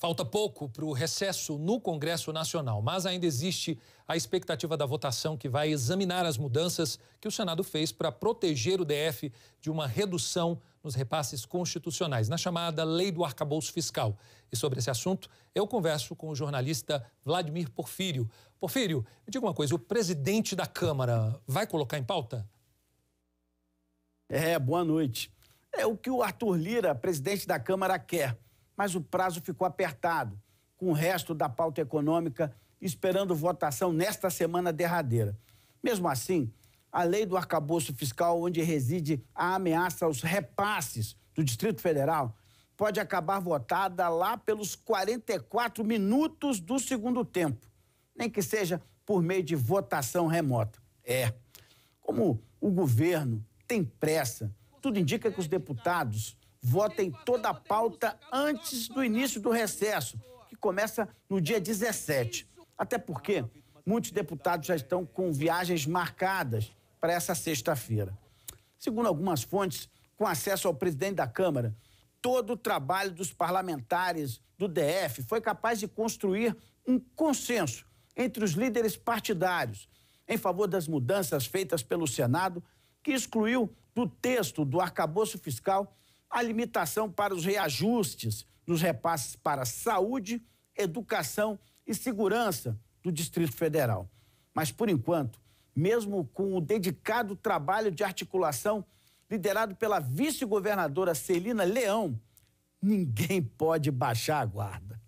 Falta pouco para o recesso no Congresso Nacional, mas ainda existe a expectativa da votação que vai examinar as mudanças que o Senado fez para proteger o DF de uma redução nos repasses constitucionais, na chamada Lei do Arcabouço Fiscal. E sobre esse assunto, eu converso com o jornalista Vladimir Porfírio. Porfírio, me diga uma coisa: o presidente da Câmara vai colocar em pauta? É, boa noite. É o que o Arthur Lira, presidente da Câmara, quer mas o prazo ficou apertado, com o resto da pauta econômica esperando votação nesta semana derradeira. Mesmo assim, a lei do arcabouço fiscal, onde reside a ameaça aos repasses do Distrito Federal, pode acabar votada lá pelos 44 minutos do segundo tempo, nem que seja por meio de votação remota. É. Como o governo tem pressa, tudo indica que os deputados votem toda a pauta antes do início do recesso, que começa no dia 17. Até porque muitos deputados já estão com viagens marcadas para essa sexta-feira. Segundo algumas fontes, com acesso ao presidente da Câmara, todo o trabalho dos parlamentares do DF foi capaz de construir um consenso entre os líderes partidários em favor das mudanças feitas pelo Senado, que excluiu do texto do arcabouço fiscal a limitação para os reajustes nos repasses para saúde, educação e segurança do Distrito Federal. Mas, por enquanto, mesmo com o dedicado trabalho de articulação liderado pela vice-governadora Celina Leão, ninguém pode baixar a guarda.